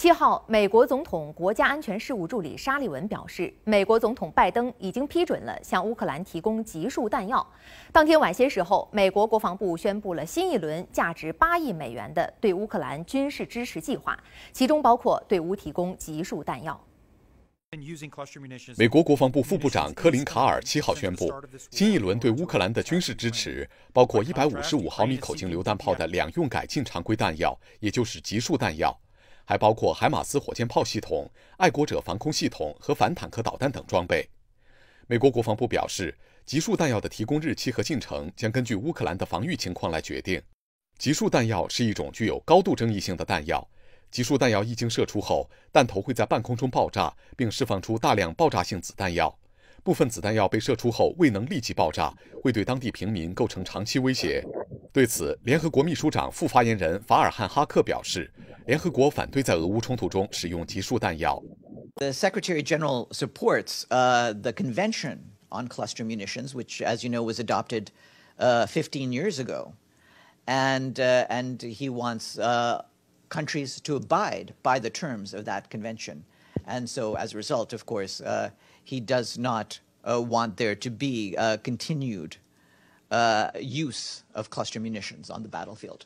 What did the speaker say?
七号，美国总统国家安全事务助理沙利文表示，美国总统拜登已经批准了向乌克兰提供集束弹药。当天晚些时候，美国国防部宣布了新一轮价值八亿美元的对乌克兰军事支持计划，其中包括对乌提供集束弹药。美国国防部副部长科林·卡尔七号宣布，新一轮对乌克兰的军事支持包括一百五十五毫米口径榴弹炮的两用改进常规弹药，也就是集束弹药。还包括海马斯火箭炮系统、爱国者防空系统和反坦克导弹等装备。美国国防部表示，集束弹药的提供日期和进程将根据乌克兰的防御情况来决定。集束弹药是一种具有高度争议性的弹药，集束弹药一经射出后，弹头会在半空中爆炸，并释放出大量爆炸性子弹药。部分子弹药被射出后未能立即爆炸，会对当地平民构成长期威胁。对此，联合国秘书长副发言人法尔汉·哈克表示。联合国反对在俄乌冲突中使用集束弹药。The Secretary General supports uh, the Convention on Cluster Munitions, which, as you know, was adopted uh, 15 years ago, and uh, and he wants countries to abide by the terms of that convention, and so as a result, of course, he does not want there to be continued use of cluster munitions on the battlefield.